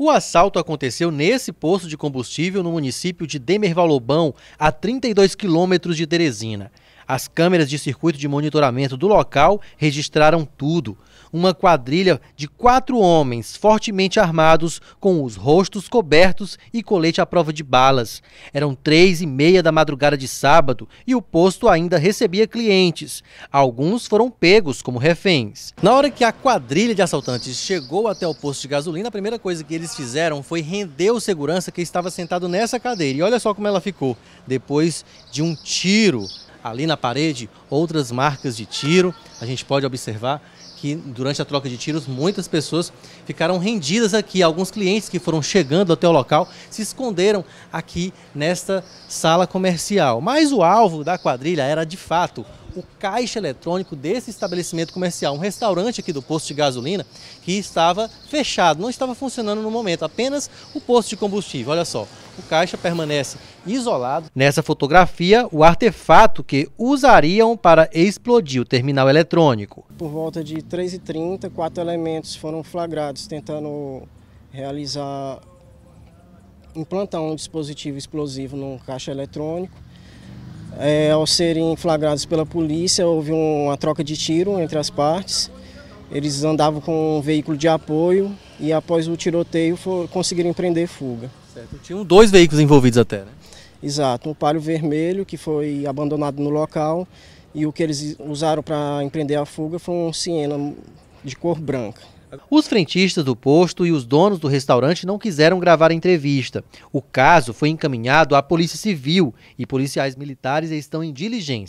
O assalto aconteceu nesse posto de combustível no município de Demerval Lobão, a 32 quilômetros de Teresina. As câmeras de circuito de monitoramento do local registraram tudo. Uma quadrilha de quatro homens fortemente armados, com os rostos cobertos e colete à prova de balas. Eram três e meia da madrugada de sábado e o posto ainda recebia clientes. Alguns foram pegos como reféns. Na hora que a quadrilha de assaltantes chegou até o posto de gasolina, a primeira coisa que eles fizeram foi render o segurança que estava sentado nessa cadeira. E olha só como ela ficou depois de um tiro ali na parede outras marcas de tiro. A gente pode observar que durante a troca de tiros muitas pessoas ficaram rendidas aqui. Alguns clientes que foram chegando até o local se esconderam aqui nesta sala comercial. Mas o alvo da quadrilha era de fato o caixa eletrônico desse estabelecimento comercial, um restaurante aqui do posto de gasolina, que estava fechado, não estava funcionando no momento, apenas o posto de combustível. Olha só, o caixa permanece isolado. Nessa fotografia, o artefato que usariam para explodir o terminal eletrônico. Por volta de 3h30, quatro elementos foram flagrados tentando realizar implantar um dispositivo explosivo no caixa eletrônico. É, ao serem flagrados pela polícia, houve uma troca de tiro entre as partes. Eles andavam com um veículo de apoio e após o tiroteio for, conseguiram empreender fuga. Certo. Tinham dois veículos envolvidos até, né? Exato, um palio vermelho que foi abandonado no local e o que eles usaram para empreender a fuga foi um Siena de cor branca. Os frentistas do posto e os donos do restaurante não quiseram gravar a entrevista. O caso foi encaminhado à Polícia Civil e policiais militares estão em diligência.